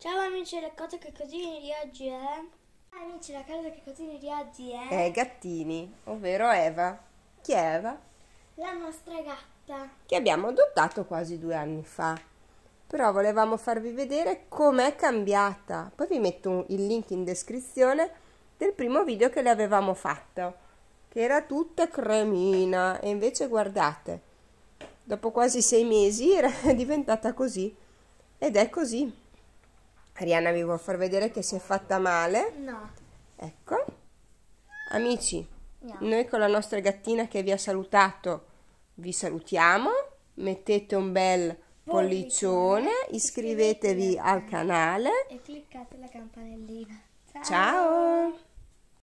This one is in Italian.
Ciao amici, la cosa che cosini di oggi è... Ciao amici, la cosa che cosini di oggi è... È Gattini, ovvero Eva. Chi è Eva? La nostra gatta. Che abbiamo adottato quasi due anni fa. Però volevamo farvi vedere com'è cambiata. Poi vi metto il link in descrizione del primo video che le avevamo fatto. Che era tutta cremina. E invece guardate, dopo quasi sei mesi era diventata così. Ed è così. Arianna vi vuol far vedere che si è fatta male? No. Ecco. Amici, no. noi con la nostra gattina che vi ha salutato, vi salutiamo. Mettete un bel pollicione, iscrivetevi al canale e cliccate la campanellina. Ciao! Ciao.